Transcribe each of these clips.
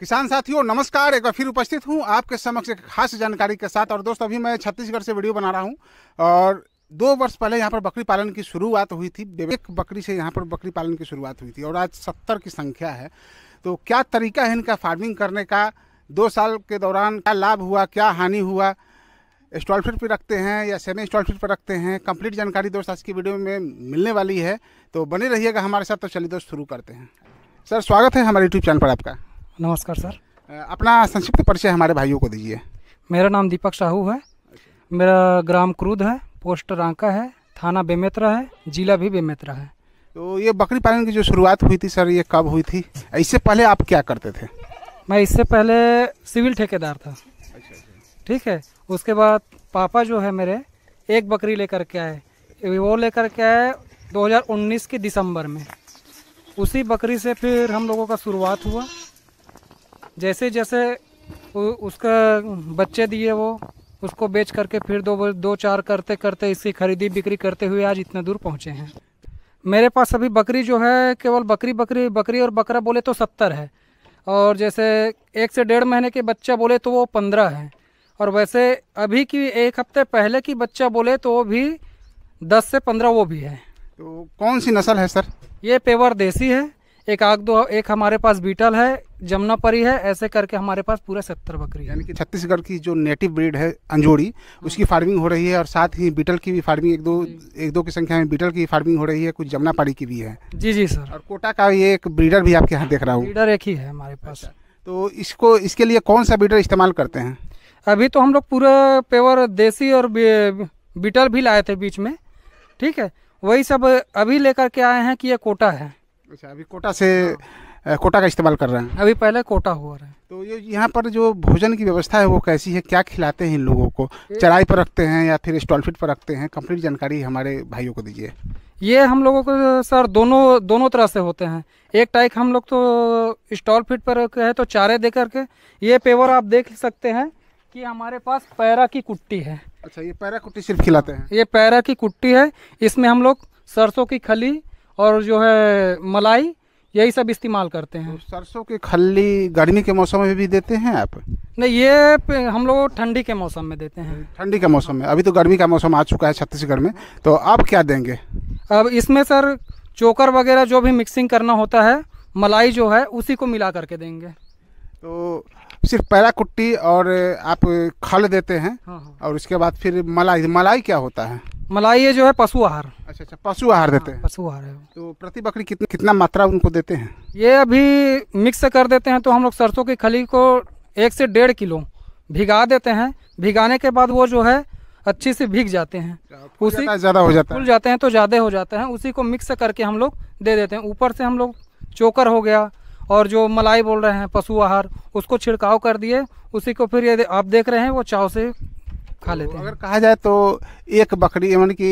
किसान साथियों नमस्कार एक बार फिर उपस्थित हूँ आपके समक्ष एक खास जानकारी के साथ और दोस्तों अभी मैं छत्तीसगढ़ से वीडियो बना रहा हूँ और दो वर्ष पहले यहाँ पर बकरी पालन की शुरुआत हुई थी एक बकरी से यहाँ पर बकरी पालन की शुरुआत हुई थी और आज सत्तर की संख्या है तो क्या तरीका है इनका फार्मिंग करने का दो साल के दौरान क्या लाभ हुआ क्या हानि हुआ स्टॉल फिट पर रखते हैं या सेमी स्टॉल फिट पर रखते हैं कंप्लीट जानकारी दोस्त आज की वीडियो में मिलने वाली है तो बने रहिएगा हमारे साथ तो चलिए दोस्त शुरू करते हैं सर स्वागत है हमारे यूट्यूब चैनल पर आपका नमस्कार सर अपना संक्षिप्त परिचय हमारे भाइयों को दीजिए मेरा नाम दीपक साहू है अच्छा। मेरा ग्राम क्रूद है पोस्ट रांका है थाना बेमेतरा है जिला भी बेमेतरा है तो ये बकरी पालन की जो शुरुआत हुई थी सर ये कब हुई थी इससे पहले आप क्या करते थे मैं इससे पहले सिविल ठेकेदार था अच्छा, अच्छा। ठीक है उसके बाद पापा जो है मेरे एक बकरी लेकर के आए वो लेकर के आए 2019 के दिसंबर में उसी बकरी से फिर हम लोगों का शुरुआत हुआ जैसे जैसे उसका बच्चे दिए वो उसको बेच करके फिर दो दो चार करते करते इसकी खरीदी बिक्री करते हुए आज इतने दूर पहुँचे हैं मेरे पास अभी बकरी जो है केवल बकरी बकरी बकरी और बकरा बोले तो सत्तर है और जैसे एक से डेढ़ महीने के बच्चा बोले तो वो पंद्रह है और वैसे अभी की एक हफ्ते पहले की बच्चा बोले तो वो भी दस से पंद्रह वो भी है तो कौन सी नस्ल है सर ये पेवर देसी है एक आग दो एक हमारे पास बीटल है जमुना परी है ऐसे करके हमारे पास पूरा सत्तर बकरी यानी कि छत्तीसगढ़ की जो नेटिव ब्रीड है अंजोड़ी हाँ। उसकी फार्मिंग हो रही है और साथ ही बीटल की भी फार्मिंग एक दो एक दो की संख्या में बीटल की फार्मिंग हो रही है कुछ जमुना पारी की भी है जी जी सर और कोटा का ये एक ब्रीडर भी आपके यहाँ देख रहा हूँ ब्रीडर एक ही है हमारे पास अच्छा, तो इसको इसके लिए कौन सा ब्रीडर इस्तेमाल करते हैं अभी तो हम लोग पूरा पेवर देसी और बीटल भी लाए थे बीच में ठीक है वही सब अभी लेकर के आए हैं कि ये कोटा है अच्छा अभी कोटा से हाँ। कोटा का इस्तेमाल कर रहे हैं अभी पहले कोटा हुआ रहा है तो ये यहाँ पर जो भोजन की व्यवस्था है वो कैसी है क्या खिलाते हैं इन लोगों को चराई पर रखते हैं या फिर स्टॉलफिट पर रखते हैं कंप्लीट जानकारी हमारे भाइयों को दीजिए ये हम लोगों को सर दोनों दोनों तरह से होते हैं एक टाइप हम लोग तो स्टॉल फिट पर है तो चारे दे करके ये पेवर आप देख सकते हैं कि हमारे पास पैरा की कुट्टी है अच्छा ये पैरा कुट्टी सिर्फ खिलाते हैं ये पैरा की कुट्टी है इसमें हम लोग सरसों की खली और जो है मलाई यही सब इस्तेमाल करते हैं तो सरसों की खल्ली गर्मी के मौसम में भी देते हैं आप नहीं ये हम लोग ठंडी के मौसम में देते हैं ठंडी के मौसम में अभी तो गर्मी का मौसम आ चुका है छत्तीसगढ़ में तो आप क्या देंगे अब इसमें सर चोकर वगैरह जो भी मिक्सिंग करना होता है मलाई जो है उसी को मिला करके देंगे तो सिर्फ पैरा कुट्टी और आप खल देते हैं हाँ हाँ। और उसके बाद फिर मलाई मलाई क्या होता है मलाई ये जो है पशु आहार अच्छा अच्छा पशु आहार देते हाँ, हैं पशु आहार है तो प्रति बकरी कितन, कितना मात्रा उनको देते हैं ये अभी मिक्स कर देते हैं तो हम लोग सरसों की खली को एक से डेढ़ किलो भिगा देते हैं भिगाने के बाद वो जो है अच्छी से भीग जाते हैं अच्छा, उसी ज़्यादा हो जाता है जाते हैं तो ज़्यादा हो जाते हैं उसी को मिक्स करके हम लोग दे देते हैं ऊपर से हम लोग चोकर हो गया और जो मलाई बोल रहे हैं पशु आहार उसको छिड़काव कर दिए उसी को फिर ये आप देख रहे हैं वो चाव से खा लेते तो हैं अगर कहा जाए तो एक बकरी यानी कि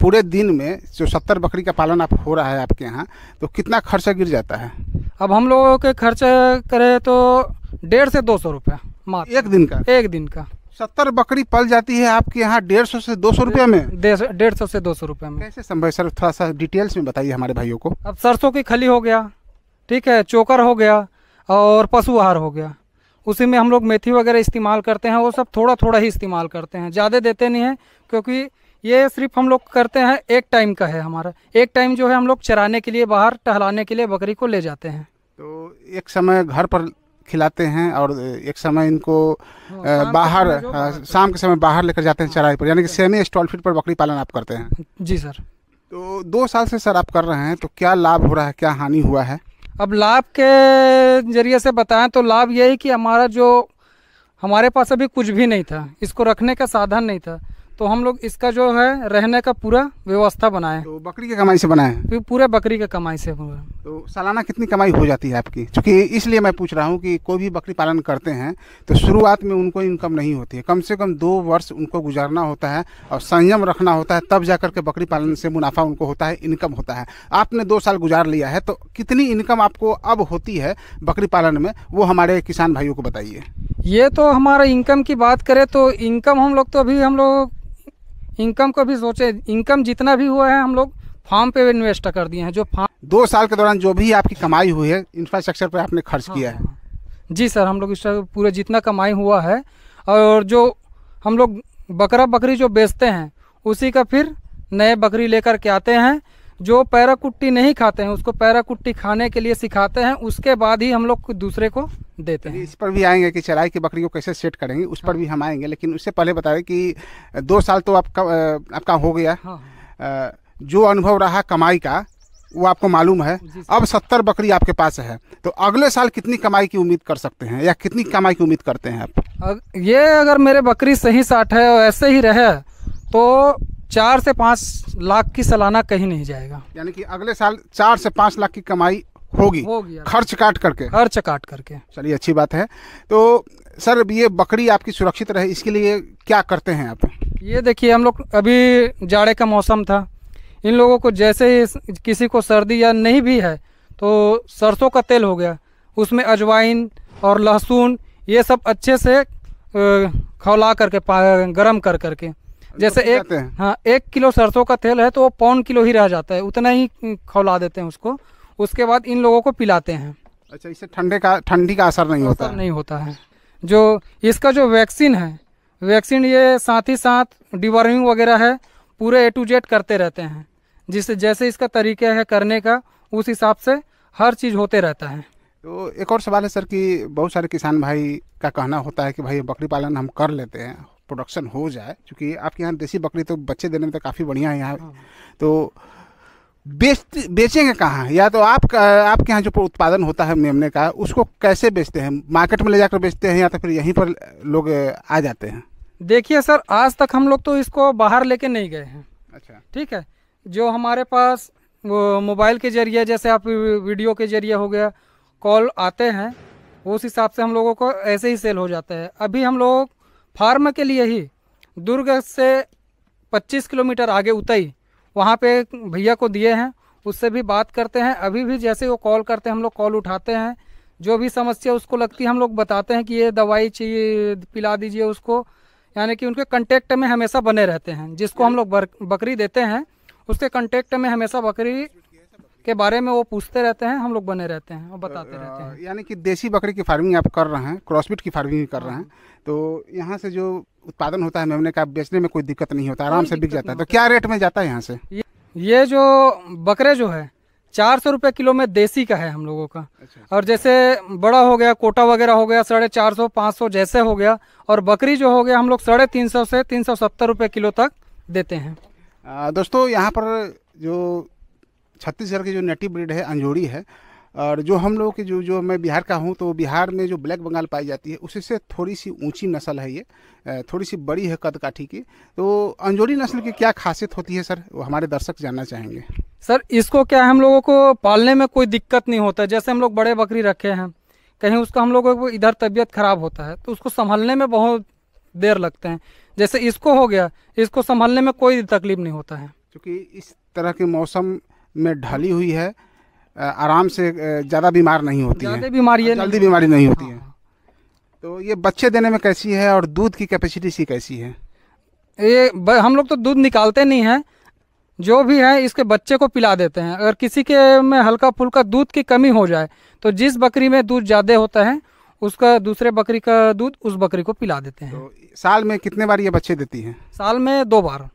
पूरे दिन में जो सत्तर बकरी का पालन आप हो रहा है आपके यहाँ तो कितना खर्चा गिर जाता है अब हम लोगों के खर्च करें तो डेढ़ से दो सौ रुपया मात्र एक दिन का एक दिन का सत्तर बकरी पल जाती है आपके यहाँ डेढ़ सौ से दो सौ रुपये में डेढ़ सौ से दो सौ रुपये में कैसे संभव सर थोड़ा सा डिटेल्स में बताइए हमारे भाइयों को अब सरसों की खली हो गया ठीक है चोकर हो गया और पशु आहार हो गया उसी में हम लोग मेथी वगैरह इस्तेमाल करते हैं वो सब थोड़ा थोड़ा ही इस्तेमाल करते हैं ज़्यादा देते नहीं हैं क्योंकि ये सिर्फ हम लोग करते हैं एक टाइम का है हमारा एक टाइम जो है हम लोग चराने के लिए बाहर टहलाने के लिए बकरी को ले जाते हैं तो एक समय घर पर खिलाते हैं और एक समय इनको हाँ, हाँ, बाहर शाम के समय बाहर लेकर जाते हैं हाँ, चराई पर यानी कि अच्छा। सेमी स्टॉल फीट पर बकरी पालन आप करते हैं जी सर तो दो साल से सर आप कर रहे हैं तो क्या लाभ हो रहा है क्या हानि हुआ है अब लाभ के ज़रिए से बताएं तो लाभ यही कि हमारा जो हमारे पास अभी कुछ भी नहीं था इसको रखने का साधन नहीं था तो हम लोग इसका जो है रहने का पूरा व्यवस्था बनाए तो बकरी की कमाई से बनाए पूरे बकरी के कमाई से हुआ तो सालाना कितनी कमाई हो जाती है आपकी क्योंकि इसलिए मैं पूछ रहा हूँ कि कोई भी बकरी पालन करते हैं तो शुरुआत में उनको इनकम नहीं होती है कम से कम दो वर्ष उनको गुजारना होता है और संयम रखना होता है तब जा के बकरी पालन से मुनाफा उनको होता है इनकम होता है आपने दो साल गुजार लिया है तो कितनी इनकम आपको अब होती है बकरी पालन में वो हमारे किसान भाइयों को बताइए ये तो हमारा इनकम की बात करें तो इनकम हम लोग तो अभी हम लोग इनकम को भी सोचे इनकम जितना भी हुआ है हम लोग फार्म पे इन्वेस्ट कर दिए हैं जो फार्म दो साल के दौरान जो भी आपकी कमाई हुई है इंफ्रास्ट्रक्चर पे आपने खर्च हाँ, किया है हाँ। जी सर हम लोग इस पूरे जितना कमाई हुआ है और जो हम लोग बकरा बकरी जो बेचते हैं उसी का फिर नए बकरी लेकर के आते हैं जो पैरा कुट्टी नहीं खाते हैं उसको पैरा कुट्टी खाने के लिए सिखाते हैं उसके बाद ही हम लोग दूसरे को देते हैं इस पर भी आएंगे कि चराई की बकरी को कैसे सेट करेंगे उस हाँ। पर भी हम आएंगे लेकिन उससे पहले बता कि दो साल तो आपका आपका हो गया हाँ। जो अनुभव रहा कमाई का वो आपको मालूम है अब सत्तर बकरी आपके पास है तो अगले साल कितनी कमाई की उम्मीद कर सकते हैं या कितनी कमाई की उम्मीद करते हैं आप ये अगर मेरे बकरी सही साठ है और ऐसे ही रहे तो चार से पाँच लाख की सालाना कहीं नहीं जाएगा यानी कि अगले साल चार से पाँच लाख की कमाई होगी होगी हाँ। खर्च काट करके खर्च काट करके चलिए अच्छी बात है तो सर ये बकरी आपकी सुरक्षित रहे इसके लिए क्या करते हैं आप ये देखिए हम लोग अभी जाड़े का मौसम था इन लोगों को जैसे ही किसी को सर्दी या नहीं भी है तो सरसों का तेल हो गया उसमें अजवाइन और लहसुन ये सब अच्छे से खौला करके गर्म कर करके जैसे तो एक हाँ एक किलो सरसों का तेल है तो वो पौन किलो ही रह जाता है उतना ही खौला देते हैं उसको उसके बाद इन लोगों को पिलाते हैं अच्छा इससे ठंडे का ठंडी का असर नहीं होता नहीं होता है जो इसका जो वैक्सीन है वैक्सीन ये साथ ही साथ डिवॉर्मिंग वगैरह है पूरे ए टू जेड करते रहते हैं जिससे जैसे इसका तरीका है करने का उस हिसाब से हर चीज़ होते रहता है तो एक और सवाल है सर कि बहुत सारे किसान भाई का कहना होता है कि भाई बकरी पालन हम कर लेते हैं प्रोडक्शन हो जाए क्योंकि आपके यहाँ देसी बकरी तो बच्चे देने में तो काफ़ी बढ़िया है यहाँ तो बेच बेचेंगे कहाँ या तो आप आपके यहाँ जो उत्पादन होता है मेमने का उसको कैसे बेचते हैं मार्केट में ले जाकर बेचते हैं या तो फिर यहीं पर लोग आ जाते हैं देखिए सर आज तक हम लोग तो इसको बाहर लेके नहीं गए हैं अच्छा ठीक है जो हमारे पास मोबाइल के जरिए जैसे आप वीडियो के जरिए हो गया कॉल आते हैं उस हिसाब से हम लोगों को ऐसे ही सेल हो जाता है अभी हम लोग फार्म के लिए ही दुर्ग से 25 किलोमीटर आगे उतई वहाँ पे भैया को दिए हैं उससे भी बात करते हैं अभी भी जैसे वो कॉल करते हैं हम लोग कॉल उठाते हैं जो भी समस्या उसको लगती है हम लोग बताते हैं कि ये दवाई चाहिए पिला दीजिए उसको यानी कि उनके कंटेक्ट में हमेशा बने रहते हैं जिसको हम लोग बकरी देते हैं उसके कंटेक्ट में हमेशा बकरी के बारे में वो पूछते रहते हैं हम लोग बने रहते हैं और बताते रहते हैं यानी कि देसी बकरी की फार्मिंग आप कर रहे हैं क्रॉसबिट की फार्मिंग कर रहे हैं हाँ। तो यहाँ से जो उत्पादन होता है मेमने का बेचने में कोई दिक्कत नहीं होता आराम से बिक जाता है तो क्या रेट में जाता है यहाँ से ये जो बकरे जो है चार सौ रुपये किलो में देसी का है हम लोगों का अच्छा, अच्छा। और जैसे बड़ा हो गया कोटा वगैरह हो गया साढ़े चार सौ पाँच सौ जैसे हो गया और बकरी जो हो गया हम लोग साढ़े तीन सौ से तीन सौ सत्तर रुपये किलो तक देते हैं दोस्तों यहाँ पर जो छत्तीसगढ़ की जो नेटिव ब्रीड है अंजोड़ी है और जो हम लोग के जो जो मैं बिहार का हूँ तो बिहार में जो ब्लैक बंगाल पाई जाती है उसी से थोड़ी सी ऊंची नस्ल है ये थोड़ी सी बड़ी है कद काठी की तो अंजोरी नस्ल की क्या खासियत होती है सर वो हमारे दर्शक जानना चाहेंगे सर इसको क्या हम लोगों को पालने में कोई दिक्कत नहीं होता जैसे हम लोग बड़े बकरी रखे हैं कहीं उसका हम लोगों को इधर तबीयत खराब होता है तो उसको संभालने में बहुत देर लगते हैं जैसे इसको हो गया इसको संभालने में कोई तकलीफ नहीं होता है क्योंकि इस तरह के मौसम में ढली हुई है आराम से ज़्यादा बीमार नहीं होती है बीमारी हाँ, जल्दी बीमारी नहीं होती है हाँ, हाँ। तो ये बच्चे देने में कैसी है और दूध की कैपेसिटी सी कैसी है ये हम लोग तो दूध निकालते नहीं हैं जो भी है इसके बच्चे को पिला देते हैं अगर किसी के में हल्का फुल्का दूध की कमी हो जाए तो जिस बकरी में दूध ज़्यादा होता है उसका दूसरे बकरी का दूध उस बकरी को पिला देते हैं तो साल में कितने बार ये बच्चे देती है साल में दो बार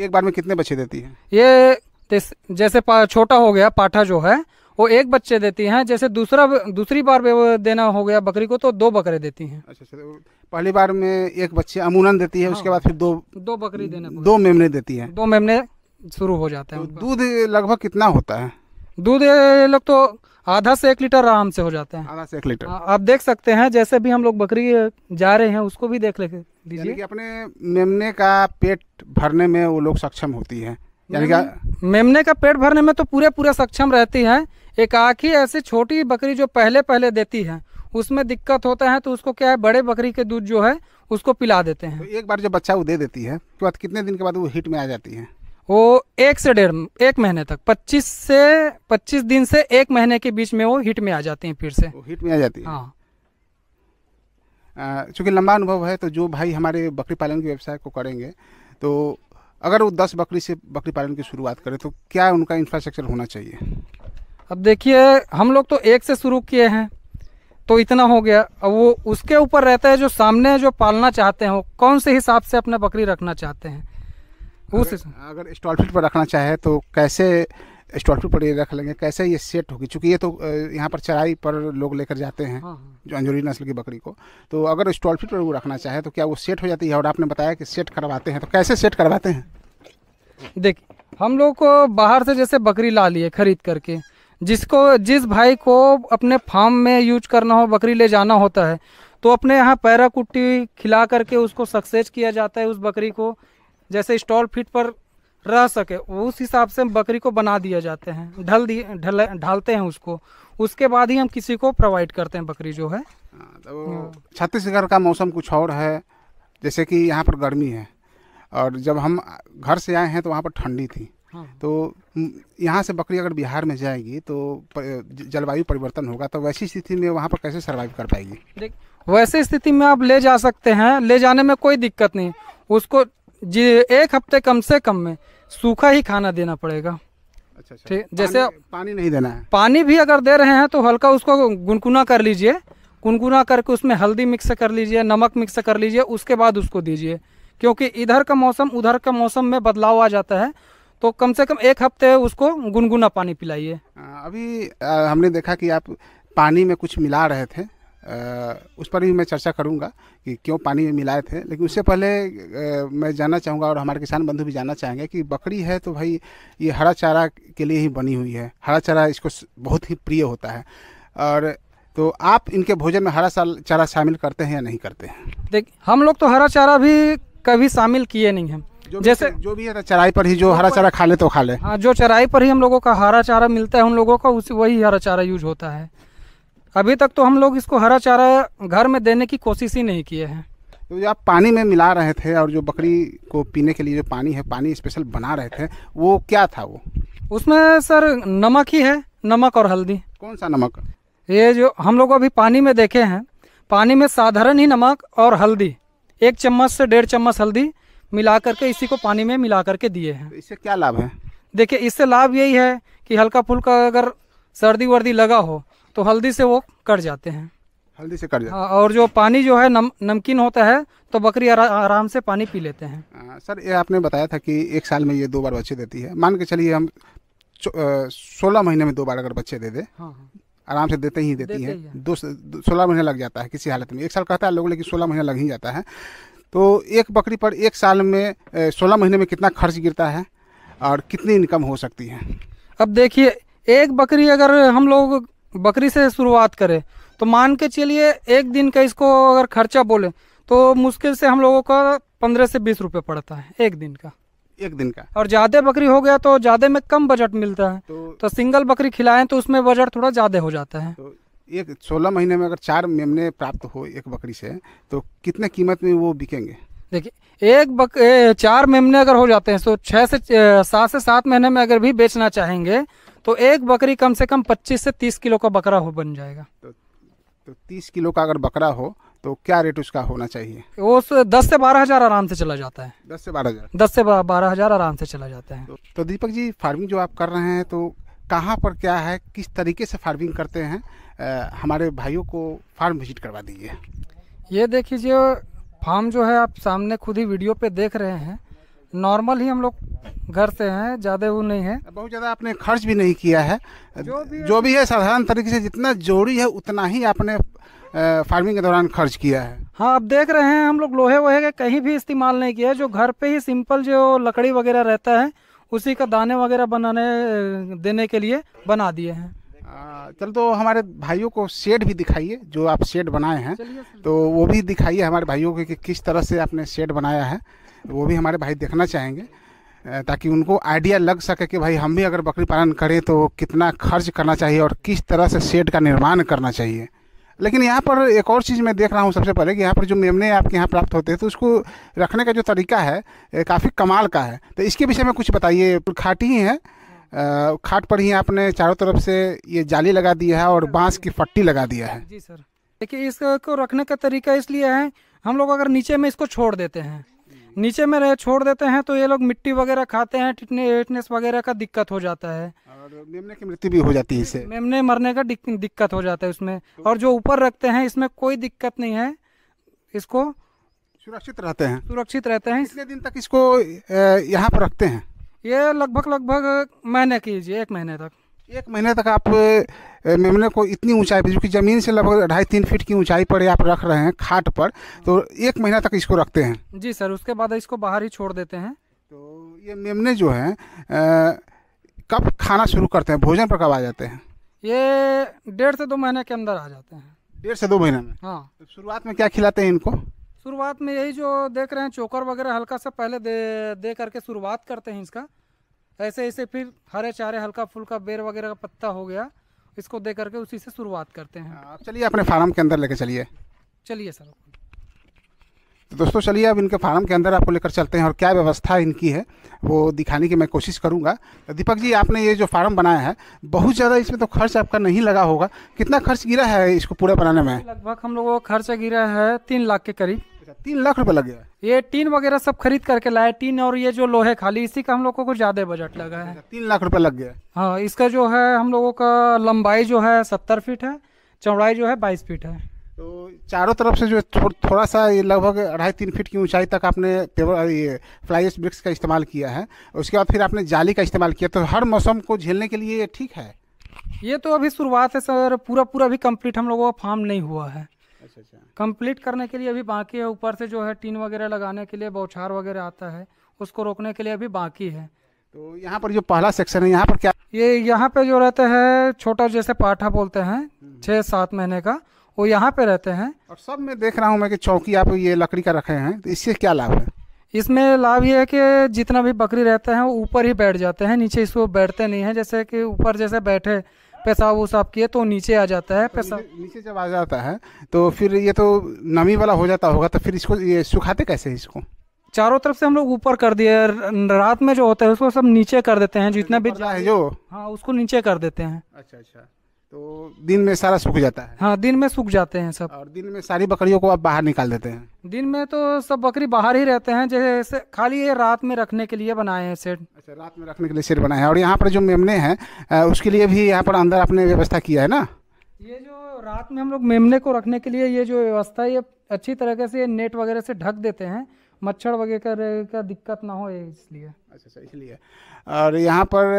एक बार में कितने बच्चे देती है ये जैसे छोटा हो गया पाठा जो है वो एक बच्चे देती हैं जैसे दूसरा दूसरी बार देना हो गया बकरी को तो दो बकरे देती हैं अच्छा सर अच्छा, तो पहली बार में एक बच्चे अमूनन देती है हाँ, उसके बाद फिर दो दो बकरी देने दो मेमने देती है दो मेमने शुरू हो जाते हैं तो दूध लगभग कितना होता है दूध लोग तो आधा से एक लीटर आराम से हो जाता है आधा से एक लीटर हाँ, आप देख सकते हैं जैसे भी हम लोग बकरी जा रहे हैं उसको भी देख लेके दीजिए अपने मेमने का पेट भरने में वो लोग सक्षम होती है यानी क्या मेमने का पेट भरने में तो पूरे पूरे सक्षम रहती है एक आखी ऐसी छोटी बकरी जो पहले पहले देती है उसमें दिक्कत होता है तो उसको क्या है बड़े बकरी के दूध जो है उसको पिला देते हैं तो एक बार जब बच्चा वो दे देती है तो बाद कितने दिन के बाद वो हिट में आ जाती है वो एक से डेढ़ एक महीने तक 25 से 25 दिन से एक महीने के बीच में वो हिट में आ जाती है फिर से वो हिट में आ जाती है हाँ चूंकि लंबा अनुभव है तो जो भाई हमारे बकरी पालन के व्यवसाय को करेंगे तो अगर वो दस बकरी से बकरी पालन की शुरुआत करें तो क्या उनका इंफ्रास्ट्रक्चर होना चाहिए अब देखिए हम लोग तो एक से शुरू किए हैं तो इतना हो गया अब वो उसके ऊपर रहता है जो सामने जो पालना चाहते हैं वो कौन से हिसाब से अपना बकरी रखना चाहते हैं उस अगर, अगर स्टॉल फीट पर रखना चाहे तो कैसे स्टॉल पर ये रख लेंगे कैसे ये सेट होगी चूंकि ये तो यहाँ पर चराई पर लोग लेकर जाते हैं हाँ, हाँ। जो अंजोरी नस्ल की बकरी को तो अगर स्टॉल फीट पर वो रखना चाहे तो क्या वो सेट हो जाती है और आपने बताया कि सेट करवाते हैं तो कैसे सेट करवाते हैं देख हम लोग को बाहर से जैसे बकरी ला लिए खरीद करके जिसको जिस भाई को अपने फार्म में यूज करना हो बकरी ले जाना होता है तो अपने यहाँ पैरा कुट्टी खिला करके उसको सक्सेस किया जाता है उस बकरी को जैसे स्टॉल फिट पर रह सके उस हिसाब से बकरी को बना दिया जाते हैं ढल दिए ढल ढालते हैं उसको उसके बाद ही हम किसी को प्रोवाइड करते हैं बकरी जो है हाँ, तो छत्तीसगढ़ का मौसम कुछ और है जैसे कि यहाँ पर गर्मी है और जब हम घर से आए हैं तो वहाँ पर ठंडी थी हाँ। तो यहाँ से बकरी अगर बिहार में जाएगी तो जलवायु परिवर्तन होगा तो वैसी स्थिति में वहाँ पर कैसे सर्वाइव कर पाएगी देख वैसे स्थिति में आप ले जा सकते हैं ले जाने में कोई दिक्कत नहीं उसको जी एक हफ्ते कम से कम में सूखा ही खाना देना पड़ेगा अच्छा, अच्छा ठीक जैसे पानी, पानी नहीं देना है पानी भी अगर दे रहे हैं तो हल्का उसको गुनगुना कर लीजिए गुनगुना करके उसमें हल्दी मिक्स कर लीजिए नमक मिक्स कर लीजिए उसके बाद उसको दीजिए क्योंकि इधर का मौसम उधर का मौसम में बदलाव आ जाता है तो कम से कम एक हफ्ते उसको गुनगुना पानी पिलाइए हाँ, अभी आ, हमने देखा कि आप पानी में कुछ मिला रहे थे उस पर भी मैं चर्चा करूंगा कि क्यों पानी में मिलाए थे लेकिन उससे पहले मैं जानना चाहूँगा और हमारे किसान बंधु भी जानना चाहेंगे कि बकरी है तो भाई ये हरा चारा के लिए ही बनी हुई है हरा चारा इसको बहुत ही प्रिय होता है और तो आप इनके भोजन में हरा चारा शामिल करते हैं या नहीं करते हैं देख हम लोग तो हरा चारा भी कभी शामिल किए नहीं हैं जो जैसे जो भी है चराई पर ही जो हरा चारा खा ले तो खा ले हाँ जो चराई पर ही हम लोगों का हरा चारा मिलता है उन लोगों का उसी वही हरा चारा यूज होता है अभी तक तो हम लोग इसको हरा चारा घर में देने की कोशिश ही नहीं किए हैं जो तो आप पानी में मिला रहे थे और जो बकरी को पीने के लिए जो पानी है पानी स्पेशल बना रहे थे वो क्या था वो उसमें सर नमक ही है नमक और हल्दी कौन सा नमक ये जो हम लोग अभी पानी में देखे हैं पानी में साधारण ही नमक और हल्दी एक चम्मच से डेढ़ चम्मच हल्दी मिला करके इसी को पानी में मिला करके दिए हैं इससे क्या लाभ है देखिए इससे लाभ यही है कि हल्का फुल्का अगर सर्दी वर्दी लगा हो तो हल्दी से वो कट जाते हैं हल्दी से कट जाते हैं हाँ, और जो पानी जो है नम, नमकीन होता है तो बकरी आरा, आराम से पानी पी लेते हैं आ, सर ये आपने बताया था कि एक साल में ये दो बार बच्चे देती है मान के चलिए हम सोलह महीने में दो बार अगर बच्चे दे दे हाँ, हाँ। आराम से देते ही देती देते है। दो सोलह महीने लग जाता है किसी हालत में एक साल कहता है लोग लेकिन सोलह महीने लग ही जाता है तो एक बकरी पर एक साल में सोलह महीने में कितना खर्च गिरता है और कितनी इनकम हो सकती है अब देखिए एक बकरी अगर हम लोग बकरी से शुरुआत करें तो मान के चलिए एक दिन का इसको अगर खर्चा बोले तो मुश्किल से हम लोगों का पंद्रह से बीस रुपए पड़ता है एक दिन का एक दिन का और ज़्यादा बकरी हो गया तो ज़्यादा में कम बजट मिलता है तो, तो सिंगल बकरी खिलाएं तो उसमें बजट थोड़ा ज़्यादा हो जाता है तो एक सोलह महीने में अगर चार मेमने प्राप्त हो एक बकरी से तो कितने कीमत में वो बिकेंगे देखिए एक बक ए, चार मेमने अगर हो जाते हैं तो छः से सात से सात महीने में अगर भी बेचना चाहेंगे तो एक बकरी कम से कम 25 से 30 किलो का बकरा हो बन जाएगा तो, तो 30 किलो का अगर बकरा हो तो क्या रेट उसका होना चाहिए वो दस से बारह हजार आराम से चला जाता है दस से बारह हजार दस से बारह हजार आराम से चला जाता है तो, तो दीपक जी फार्मिंग जो आप कर रहे हैं तो कहाँ पर क्या है किस तरीके से फार्मिंग करते हैं आ, हमारे भाइयों को फार्म विजिट करवा दीजिए ये देख लीजिए फार्म जो है आप सामने खुद ही वीडियो पे देख रहे हैं नॉर्मल ही हम लोग घर से हैं ज़्यादा वो नहीं है बहुत ज़्यादा आपने खर्च भी नहीं किया है जो भी जो भी है साधारण तरीके से जितना जोड़ी है उतना ही आपने फार्मिंग के दौरान खर्च किया है हाँ आप देख रहे हैं हम लोग लोहे वोहे का कहीं भी इस्तेमाल नहीं किया है जो घर पे ही सिंपल जो लकड़ी वगैरह रहता है उसी का दाने वगैरह बनाने देने के लिए बना दिए हैं चल तो हमारे भाइयों को शेड भी दिखाइए जो आप शेड बनाए हैं तो वो भी दिखाइए हमारे भाइयों को कि किस तरह से आपने शेड बनाया है वो भी हमारे भाई देखना चाहेंगे ताकि उनको आइडिया लग सके कि भाई हम भी अगर बकरी पालन करें तो कितना खर्च करना चाहिए और किस तरह से शेड का निर्माण करना चाहिए लेकिन यहाँ पर एक और चीज़ मैं देख रहा हूँ सबसे पहले कि यहाँ पर जो मेमने आपके यहाँ प्राप्त होते हैं तो उसको रखने का जो तरीका है काफ़ी कमाल का है तो इसके विषय में कुछ बताइए खाट ही है खाट पर ही आपने चारों तरफ से ये जाली लगा दिया है और बांस की फट्टी लगा दिया है जी सर देखिए इसको रखने का तरीका इसलिए है हम लोग अगर नीचे में इसको छोड़ देते हैं नीचे में रहे छोड़ देते हैं तो ये लोग मिट्टी वगैरह खाते हैं टिटनेस वगैरह का दिक्कत हो जाता है और मेमने की मृत्यु भी हो जाती है इससे मेमने मरने का दिक्कत हो जाता है उसमें और जो ऊपर रखते हैं इसमें कोई दिक्कत नहीं है इसको सुरक्षित रहते हैं सुरक्षित रहते हैं इसलिए दिन तक इसको यहाँ पर रखते हैं ये लगभग लगभग महीने कीजिए एक महीने तक एक महीने तक आप मेमने को इतनी ऊंचाई पर जो कि ज़मीन से लगभग ढाई तीन फीट की ऊंचाई पर आप रख रहे हैं खाट पर तो एक महीना तक इसको रखते हैं जी सर उसके बाद इसको बाहर ही छोड़ देते हैं तो ये मेमने जो हैं कब खाना शुरू करते हैं भोजन पर कब आ जाते हैं ये डेढ़ से दो महीने के अंदर आ जाते हैं डेढ़ से दो महीने में हाँ तो शुरुआत में क्या खिलाते हैं इनको शुरुआत में यही जो देख रहे हैं चोकर वगैरह हल्का सा पहले दे दे करके शुरुआत करते हैं इसका ऐसे ऐसे फिर हरे चारे हल्का फुल्का बेर वगैरह का पत्ता हो गया इसको दे करके उसी से शुरुआत करते हैं आप हाँ, चलिए अपने फार्म के अंदर लेके चलिए चलिए सर तो दोस्तों चलिए अब इनके फार्म के अंदर आपको लेकर चलते हैं और क्या व्यवस्था इनकी है वो दिखाने की मैं कोशिश करूंगा तो दीपक जी आपने ये जो फार्म बनाया है बहुत ज़्यादा इसमें तो खर्च आपका नहीं लगा होगा कितना खर्च गिरा है इसको पूरा बनाने में लगभग हम लोगों का खर्चा गिरा है तीन लाख के करीब अच्छा तीन लाख रुपए लग गया ये टीन वगैरह सब खरीद करके लाए टीन और ये जो लोहे खाली इसी का हम लोगों को ज्यादा बजट लगा है तीन लाख रुपए लग गया हाँ इसका जो है हम लोगों का लंबाई जो है सत्तर फीट है चौड़ाई जो है बाईस फीट है तो चारों तरफ से जो थो, थोड़ा सा ये लगभग अढ़ाई तीन फीट की ऊंचाई तक आपने पेवर ये फ्लाई ब्रिक्स का इस्तेमाल किया है उसके बाद फिर आपने जाली का इस्तेमाल किया तो हर मौसम को झेलने के लिए ये ठीक है ये तो अभी शुरुआत है सर पूरा पूरा भी कंप्लीट हम लोगों का फार्म नहीं हुआ है अच्छा अच्छा कंप्लीट करने के लिए अभी बाकी है ऊपर से जो है टीन वगैरह लगाने के लिए बौछार वगैरह आता है उसको रोकने के लिए अभी बाकी है तो यहाँ पर जो पहला सेक्शन है यहाँ पर क्या ये यहाँ पे जो रहते हैं छोटा जैसे पाठा बोलते हैं हम्म। छह सात महीने का वो यहाँ पे रहते हैं और सब में देख रहा हूँ मैं कि चौकी आप ये लकड़ी का रखे हैं तो इससे क्या लाभ है इसमें लाभ ये है कि जितना भी बकरी रहते हैं वो ऊपर ही बैठ जाते हैं नीचे इसको बैठते नहीं है जैसे कि ऊपर जैसे बैठे पेशाब उसाब किए तो नीचे आ जाता है पेशाब तो नीचे जब आ जाता है तो फिर ये तो नमी वाला हो जाता होगा तो फिर इसको ये सुखाते कैसे इसको चारों तरफ से हम लोग ऊपर कर दिए रात में जो होता है उसको सब नीचे कर देते हैं जितना भी जो हाँ उसको नीचे कर देते हैं अच्छा अच्छा तो दिन में सारा सूख जाता है हाँ दिन में सूख जाते हैं सब और दिन में सारी बकरियों को आप बाहर निकाल देते हैं दिन में तो सब बकरी बाहर ही रहते हैं जैसे खाली ये रात में रखने के लिए बनाए हैं सेट अच्छा रात में रखने के लिए सेट बनाए हैं और यहाँ पर जो मेमने हैं उसके लिए भी यहाँ पर अंदर आपने व्यवस्था किया है ना ये जो रात में हम लोग मेमने को रखने के लिए ये जो व्यवस्था है ये अच्छी तरीके से नेट वगैरह से ढक देते हैं मच्छर वगैरह का दिक्कत ना हो इसलिए अच्छा अच्छा इसलिए और यहाँ पर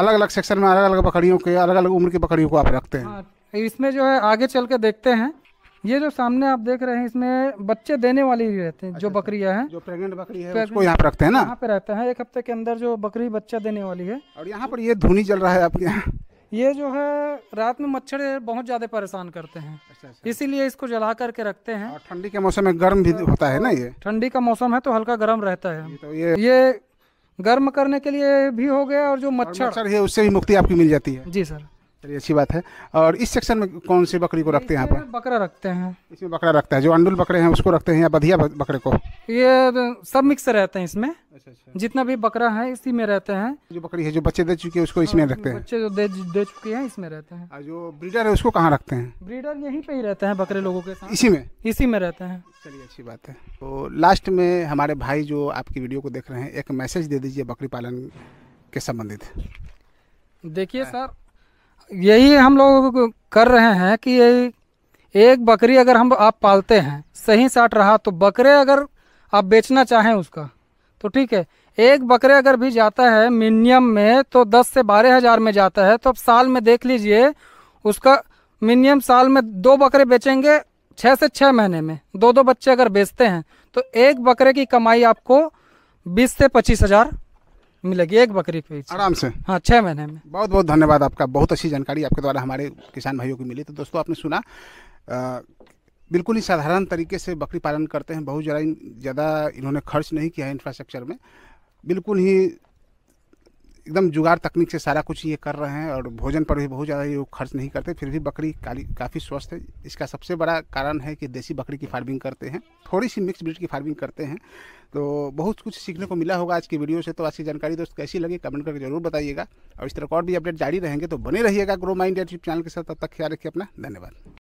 अलग अलग सेक्शन में अलग अलग बकरियों के अलग अलग उम्र की बकरियों को आप रखते हैं हाँ, इसमें जो है आगे चल के देखते हैं ये जो सामने आप देख रहे हैं इसमें बच्चे देने वाली भी रहते हैं अच्छा, जो बकरियां अच्छा। हैं जो प्रेग्नेंट बकरी है उसको यहाँ पर रखते हैं ना यहाँ पे रहते हैं एक हफ्ते के अंदर जो बकरी बच्चा देने वाली है और यहाँ पर ये धुनी जल रहा है आपके यहाँ ये जो है रात में मच्छर बहुत ज्यादा परेशान करते हैं अच्छा, अच्छा। इसीलिए इसको जला करके रखते हैं ठंडी के मौसम में गर्म भी होता है ना ये ठंडी का मौसम है तो हल्का गर्म रहता है ये तो गर्म करने के लिए भी हो गया और जो मच्छर है उससे भी मुक्ति आपकी मिल जाती है जी सर चलिए अच्छी बात है और इस सेक्शन में कौन सी बकरी को रखते हैं यहाँ पर बकरा रखते हैं इसमें बकरा रखता है जो अंडुल बकरे हैं उसको रखते हैं या बधिया बकरे को ये सब मिक्स रहते हैं इसमें अच्छा अच्छा जितना भी बकरा है इसी में रहते हैं जो बकरी है जो बच्चे दे चुके हैं उसको इसमें रखते हैं बच्चे जो दे, दे चुके हैं इसमें रहते हैं जो ब्रीडर है उसको कहाँ रखते हैं ब्रीडर यही पे ही रहते हैं बकरे लोगों के साथ इसी में इसी में रहते हैं चलिए अच्छी बात है तो लास्ट में हमारे भाई जो आपकी वीडियो को देख रहे हैं एक मैसेज दे दीजिए बकरी पालन के संबंधित देखिए हाँ। सर यही हम लोग कर रहे हैं कि एक बकरी अगर हम आप पालते हैं सही साट रहा तो बकरे अगर आप बेचना चाहें उसका तो ठीक है एक बकरे अगर भी जाता है मिनियम में तो दस से बारह हज़ार में जाता है तो अब साल में देख लीजिए उसका मिनियम साल में दो बकरे बेचेंगे छः से छः महीने में दो दो बच्चे अगर बेचते हैं तो एक बकरे की कमाई आपको बीस से पच्चीस हज़ार मिलेगी एक बकरी पे आराम से हाँ छः महीने में बहुत बहुत धन्यवाद आपका बहुत अच्छी जानकारी आपके द्वारा हमारे किसान भाइयों को मिली तो दोस्तों आपने सुना बिल्कुल ही साधारण तरीके से बकरी पालन करते हैं बहुत ज़्यादा ज़्यादा इन्होंने खर्च नहीं किया है इंफ्रास्ट्रक्चर में बिल्कुल ही एकदम जुगाड़ तकनीक से सारा कुछ ये कर रहे हैं और भोजन पर भी बहुत ज़्यादा ये खर्च नहीं करते फिर भी बकरी काली काफ़ी स्वस्थ है इसका सबसे बड़ा कारण है कि देसी बकरी की फार्मिंग करते हैं थोड़ी सी मिक्स ब्रीड की फार्मिंग करते हैं तो बहुत कुछ सीखने को मिला होगा आज की वीडियो से तो आज की जानकारी दोस्त कैसी लगी कमेंट करके जरूर बताइएगा और इस तरह और भी अपडेट जारी रहेंगे तो बने रहिएगा ग्रो माइंड यूट्यूब चैनल के साथ तब तक ख्याल रखिए अपना धन्यवाद